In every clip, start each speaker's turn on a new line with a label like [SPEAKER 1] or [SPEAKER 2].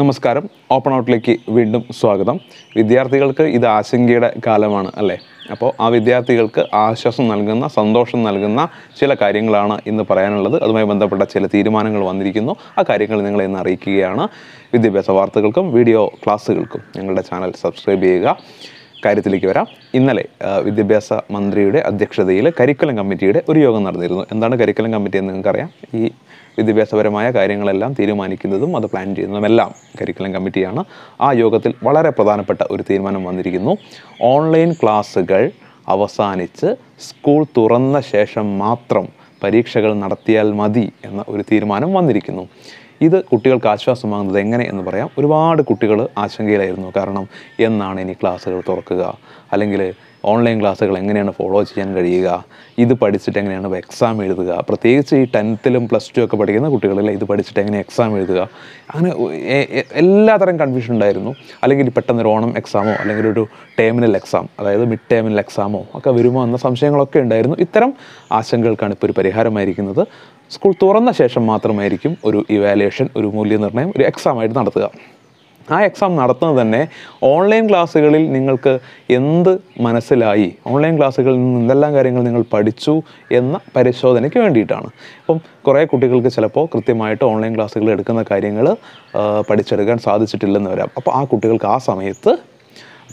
[SPEAKER 1] നമസ്കാരം ഓപ്പൺ ഔട്ടിലേക്ക് വീണ്ടും സ്വാഗതം വിദ്യാർത്ഥികൾക്ക് ഇത് ആശങ്കയുടെ കാലമാണ് അല്ലേ അപ്പോൾ ആ വിദ്യാർത്ഥികൾക്ക് ആശ്വാസം നൽകുന്ന സന്തോഷം നൽകുന്ന ചില കാര്യങ്ങളാണ് ഇന്ന് പറയാനുള്ളത് അതുമായി ബന്ധപ്പെട്ട ചില തീരുമാനങ്ങൾ വന്നിരിക്കുന്നു ആ കാര്യങ്ങൾ നിങ്ങളെ ഇന്ന് അറിയിക്കുകയാണ് വിദ്യാഭ്യാസ വാർത്തകൾക്കും വീഡിയോ ക്ലാസ്സുകൾക്കും ഞങ്ങളുടെ ചാനൽ സബ്സ്ക്രൈബ് ചെയ്യുക കാര്യത്തിലേക്ക് വരാം ഇന്നലെ വിദ്യാഭ്യാസ മന്ത്രിയുടെ അധ്യക്ഷതയിൽ കരിക്കുലം കമ്മിറ്റിയുടെ ഒരു യോഗം നടന്നിരുന്നു എന്താണ് കരിക്കുലം കമ്മിറ്റി എന്ന് നിങ്ങൾക്കറിയാം ഈ വിദ്യാഭ്യാസപരമായ കാര്യങ്ങളെല്ലാം തീരുമാനിക്കുന്നതും അത് പ്ലാൻ ചെയ്യുന്നതും എല്ലാം കരിക്കുലം കമ്മിറ്റിയാണ് ആ യോഗത്തിൽ വളരെ പ്രധാനപ്പെട്ട ഒരു തീരുമാനം വന്നിരിക്കുന്നു ഓൺലൈൻ ക്ലാസ്സുകൾ അവസാനിച്ച് സ്കൂൾ തുറന്ന ശേഷം മാത്രം പരീക്ഷകൾ നടത്തിയാൽ മതി എന്ന ഒരു തീരുമാനം വന്നിരിക്കുന്നു ഇത് കുട്ടികൾക്ക് ആശ്വാസമാകുന്നത് എങ്ങനെ എന്ന് പറയാം ഒരുപാട് കുട്ടികൾ ആശങ്കയിലായിരുന്നു കാരണം എന്നാണ് ഇനി ക്ലാസ്സുകൾ തുറക്കുക അല്ലെങ്കിൽ ഓൺലൈൻ ക്ലാസ്സുകൾ എങ്ങനെയാണ് ഫോളോ ചെയ്യാൻ കഴിയുക ഇത് പഠിച്ചിട്ട് എങ്ങനെയാണ് എക്സാം എഴുതുക പ്രത്യേകിച്ച് ഈ ടെൻത്തിലും പ്ലസ് ടു ഒക്കെ പഠിക്കുന്ന കുട്ടികളിൽ ഇത് പഠിച്ചിട്ട് എങ്ങനെ എക്സാം എഴുതുക അങ്ങനെ എല്ലാതരം കൺഫ്യൂഷൻ ഉണ്ടായിരുന്നു അല്ലെങ്കിൽ പെട്ടെന്നൊരു ഓണം എക്സാമോ അല്ലെങ്കിൽ ഒരു ടേമിനൽ എക്സാം അതായത് മിഡ് ടേമിനൽ എക്സാമോ ഒക്കെ വരുമോ എന്ന സംശയങ്ങളൊക്കെ ഉണ്ടായിരുന്നു ഇത്തരം ആശങ്കകൾക്കാണ് ഇപ്പോൾ ഒരു പരിഹാരമായിരിക്കുന്നത് സ്കൂൾ തുറന്ന ശേഷം മാത്രമായിരിക്കും ഒരു ഇവാലുവേഷൻ ഒരു മൂല്യനിർണ്ണയം ഒരു എക്സാമായിട്ട് നടത്തുക ആ എക്സാം നടത്തുന്നത് തന്നെ ഓൺലൈൻ ക്ലാസ്സുകളിൽ നിങ്ങൾക്ക് എന്ത് മനസ്സിലായി ഓൺലൈൻ ക്ലാസ്സുകളിൽ നിന്ന് എന്തെല്ലാം കാര്യങ്ങൾ നിങ്ങൾ പഠിച്ചു എന്ന പരിശോധനയ്ക്ക് വേണ്ടിയിട്ടാണ് ഇപ്പം കുറേ കുട്ടികൾക്ക് ചിലപ്പോൾ കൃത്യമായിട്ട് ഓൺലൈൻ ക്ലാസ്സുകൾ എടുക്കുന്ന കാര്യങ്ങൾ പഠിച്ചെടുക്കാൻ സാധിച്ചിട്ടില്ലെന്ന് വരാം അപ്പോൾ ആ കുട്ടികൾക്ക് ആ സമയത്ത്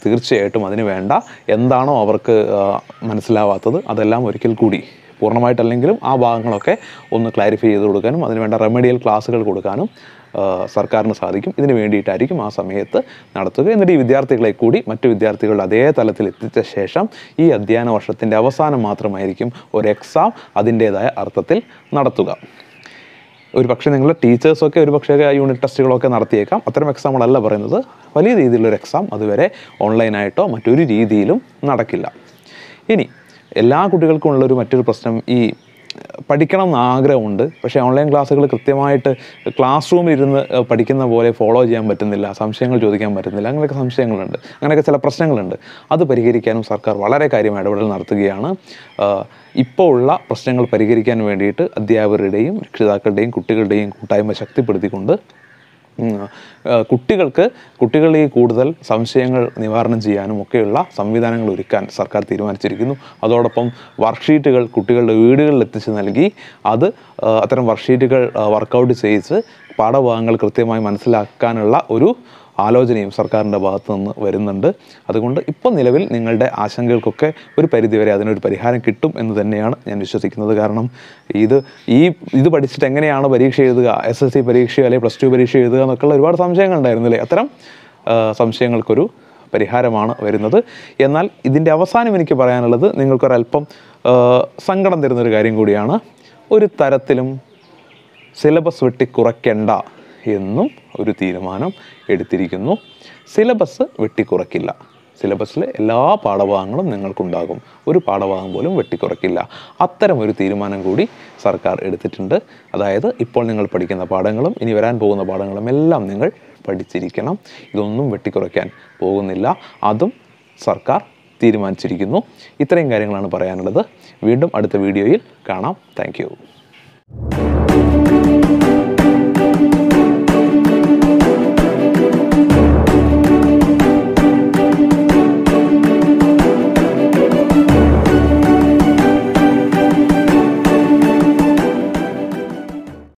[SPEAKER 1] തീർച്ചയായിട്ടും അതിന് വേണ്ട എന്താണോ അവർക്ക് മനസ്സിലാവാത്തത് അതെല്ലാം ഒരിക്കൽ കൂടി പൂർണ്ണമായിട്ടല്ലെങ്കിലും ആ ഭാഗങ്ങളൊക്കെ ഒന്ന് ക്ലാരിഫൈ ചെയ്ത് കൊടുക്കാനും അതിനുവേണ്ട റെമഡിയൽ ക്ലാസ്സുകൾ കൊടുക്കാനും സർക്കാരിന് സാധിക്കും ഇതിന് വേണ്ടിയിട്ടായിരിക്കും ആ സമയത്ത് നടത്തുക എന്നിട്ട് ഈ വിദ്യാർത്ഥികളെ കൂടി മറ്റു വിദ്യാർത്ഥികളുടെ അതേ തലത്തിൽ എത്തിച്ച ശേഷം ഈ അധ്യയന വർഷത്തിൻ്റെ അവസാനം മാത്രമായിരിക്കും ഒരു എക്സാം അതിൻ്റേതായ അർത്ഥത്തിൽ നടത്തുക ഒരു പക്ഷേ നിങ്ങളുടെ ടീച്ചേഴ്സൊക്കെ ഒരു പക്ഷേ യൂണിറ്റ് ടെസ്റ്റുകളൊക്കെ നടത്തിയേക്കാം അത്തരം എക്സാമുകളല്ല പറയുന്നത് വലിയ രീതിയിലുള്ളൊരു എക്സാം അതുവരെ ഓൺലൈനായിട്ടോ മറ്റൊരു രീതിയിലും നടക്കില്ല ഇനി എല്ലാ കുട്ടികൾക്കും ഉള്ളൊരു മറ്റൊരു പ്രശ്നം ഈ പഠിക്കണം എന്നാഗ്രഹമുണ്ട് പക്ഷേ ഓൺലൈൻ ക്ലാസ്സുകൾ കൃത്യമായിട്ട് ക്ലാസ് റൂമിൽ ഇരുന്ന് പഠിക്കുന്ന പോലെ ഫോളോ ചെയ്യാൻ പറ്റുന്നില്ല സംശയങ്ങൾ ചോദിക്കാൻ പറ്റുന്നില്ല അങ്ങനെയൊക്കെ സംശയങ്ങളുണ്ട് അങ്ങനെയൊക്കെ ചില പ്രശ്നങ്ങളുണ്ട് അത് പരിഹരിക്കാനും സർക്കാർ വളരെ കാര്യമായ ഇടപെടൽ നടത്തുകയാണ് ഇപ്പോൾ ഉള്ള പ്രശ്നങ്ങൾ പരിഹരിക്കാൻ വേണ്ടിയിട്ട് അധ്യാപകരുടെയും രക്ഷിതാക്കളുടെയും കുട്ടികളുടെയും കൂട്ടായ്മ ശക്തിപ്പെടുത്തിക്കൊണ്ട് കുട്ടികൾക്ക് കുട്ടികളിൽ കൂടുതൽ സംശയങ്ങൾ നിവാരണം ചെയ്യാനും ഒക്കെയുള്ള സംവിധാനങ്ങൾ ഒരുക്കാൻ സർക്കാർ തീരുമാനിച്ചിരിക്കുന്നു അതോടൊപ്പം വർക്ക്ഷീറ്റുകൾ കുട്ടികളുടെ വീടുകളിൽ എത്തിച്ച് നൽകി അത് അത്തരം വർക്ക്ഷീറ്റുകൾ വർക്കൗട്ട് ചെയ്ത് പാഠഭാഗങ്ങൾ കൃത്യമായി മനസ്സിലാക്കാനുള്ള ഒരു ആലോചനയും സർക്കാരിൻ്റെ ഭാഗത്തു നിന്ന് വരുന്നുണ്ട് അതുകൊണ്ട് ഇപ്പം നിലവിൽ നിങ്ങളുടെ ആശങ്കകൾക്കൊക്കെ ഒരു പരിധിവരെ അതിനൊരു പരിഹാരം കിട്ടും എന്ന് തന്നെയാണ് ഞാൻ വിശ്വസിക്കുന്നത് കാരണം ഇത് ഈ ഇത് പഠിച്ചിട്ട് എങ്ങനെയാണ് പരീക്ഷ എഴുതുക എസ് എസ് സി പരീക്ഷയോ അല്ലെങ്കിൽ പ്ലസ് ടു പരീക്ഷ എഴുതുക എന്നൊക്കെയുള്ള ഒരുപാട് സംശയങ്ങൾ ഉണ്ടായിരുന്നില്ലേ അത്തരം സംശയങ്ങൾക്കൊരു പരിഹാരമാണ് വരുന്നത് എന്നാൽ ഇതിൻ്റെ അവസാനം എനിക്ക് പറയാനുള്ളത് നിങ്ങൾക്കൊരല്പം സങ്കടം തരുന്നൊരു കാര്യം കൂടിയാണ് ഒരു തരത്തിലും സിലബസ് വെട്ടി കുറയ്ക്കേണ്ട എന്നും ഒരു തീരുമാനം എടുത്തിരിക്കുന്നു സിലബസ് വെട്ടിക്കുറക്കില്ല സിലബസിലെ എല്ലാ പാഠഭാഗങ്ങളും നിങ്ങൾക്കുണ്ടാകും ഒരു പാഠഭാഗം പോലും വെട്ടിക്കുറക്കില്ല അത്തരം ഒരു തീരുമാനം കൂടി സർക്കാർ എടുത്തിട്ടുണ്ട് അതായത് ഇപ്പോൾ നിങ്ങൾ പഠിക്കുന്ന പാഠങ്ങളും ഇനി വരാൻ പോകുന്ന പാഠങ്ങളും എല്ലാം നിങ്ങൾ പഠിച്ചിരിക്കണം ഇതൊന്നും വെട്ടിക്കുറയ്ക്കാൻ പോകുന്നില്ല അതും സർക്കാർ തീരുമാനിച്ചിരിക്കുന്നു ഇത്രയും കാര്യങ്ങളാണ് പറയാനുള്ളത് വീണ്ടും അടുത്ത വീഡിയോയിൽ കാണാം താങ്ക് യു